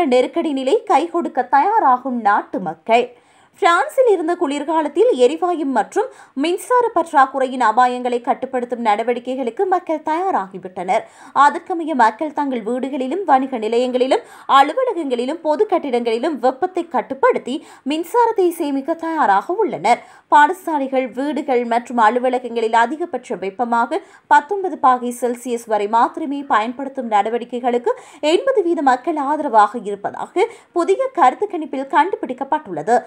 உள்ள நெருக்கடி நிலை கை கொடுக்க தயாராகும் நாட்டு மக்கள் பிரான்சில் இருந்த குளிர்காலத்தில் எரிவாயு மற்றும் மின்சார பற்றாக்குறையின் அபாயங்களை கட்டுப்படுத்தும் நடவடிக்கைகளுக்கு மக்கள் தயாராகிவிட்டனர் அதற்கமைய மக்கள் தங்கள் வீடுகளிலும் வணிக நிலையங்களிலும் அலுவலகங்களிலும் பொது கட்டிடங்களிலும் வெப்பத்தை கட்டுப்படுத்தி மின்சாரத்தை சேமிக்க தயாராக உள்ளனர் பாடசாலைகள் வீடுகள் மற்றும் அலுவலகங்களில் அதிகபட்ச வெப்பமாக பத்தொன்பது பாகை செல்சியஸ் வரை மாத்திரமே பயன்படுத்தும் நடவடிக்கைகளுக்கு எண்பது வீத மக்கள் ஆதரவாக இருப்பதாக புதிய கருத்து கணிப்பில் கண்டுபிடிக்கப்பட்டுள்ளது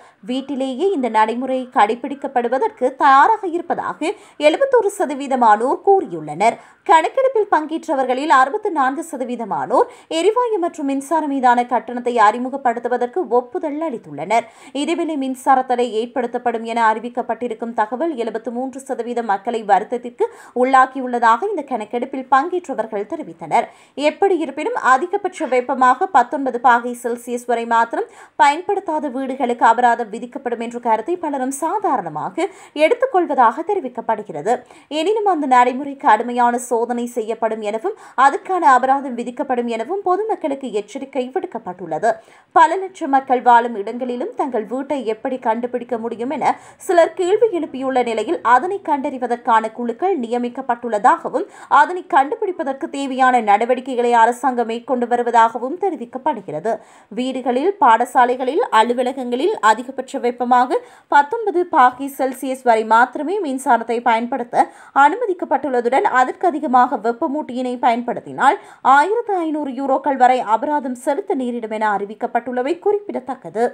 வீட்டிலேயே இந்த நடைமுறை கடைபிடிக்கப்படுவதற்கு தயாராக இருப்பதாக எழுபத்தோரு சதவீதமானோர் கூறியுள்ளனர் கணக்கெடுப்பில் பங்கேற்றவர்களில் அறுபத்தி நான்கு சதவீதமானோர் எரிவாயு மற்றும் மின்சாரம் மீதான கட்டணத்தை அறிமுகப்படுத்துவதற்கு ஒப்புதல் அளித்துள்ளனர் இதேவேளை மின்சார தடை ஏற்படுத்தப்படும் என அறிவிக்கப்பட்டிருக்கும் தகவல் எழுபத்தி மூன்று சதவீத மக்களை வருத்தத்திற்கு உள்ளாக்கியுள்ளதாக இந்த கணக்கெடுப்பில் பங்கேற்றவர்கள் தெரிவித்தனர் எப்படி இருப்பினும் அதிகபட்ச வெப்பமாக பத்தொன்பது பாகை செல்சியஸ் வரை மாத்திரம் பயன்படுத்தாத வீடுகளுக்கு அபராதம் விதிக்க அறிவிக்கப்படும் என்ற கருத்தை பலரும் சாதாரணமாக எடுத்துக்கொள்வதாக தெரிவிக்கப்படுகிறது எனினும் அந்த நடைமுறைக்கு கடுமையான சோதனை செய்யப்படும் எனவும் அதற்கான அபராதம் விதிக்கப்படும் எனவும் பொதுமக்களுக்கு எச்சரிக்கை விடுக்கப்பட்டுள்ளது பல லட்சம் மக்கள் வாழும் இடங்களிலும் தங்கள் வீட்டை எப்படி கண்டுபிடிக்க முடியும் என சிலர் கேள்வி எழுப்பியுள்ள நிலையில் அதனை கண்டறிவதற்கான குழுக்கள் நியமிக்கப்பட்டுள்ளதாகவும் அதனை கண்டுபிடிப்பதற்கு தேவையான நடவடிக்கைகளை அரசாங்கம் மேற்கொண்டு வருவதாகவும் தெரிவிக்கப்படுகிறது வீடுகளில் பாடசாலைகளில் அலுவலகங்களில் அதிகபட்ச வெப்பமாக பத்தொன்பது பாகி செல்சியஸ் வரை மாத்திரமே மின்சாரத்தை பயன்படுத்த அனுமதிக்கப்பட்டுள்ளதுடன் அதற்கு அதிகமாக வெப்பமூட்டியினை பயன்படுத்தினால் ஆயிரத்து ஐநூறு யூரோக்கள் வரை அபராதம் செலுத்த நேரிடும் என அறிவிக்கப்பட்டுள்ளவை குறிப்பிடத்தக்கது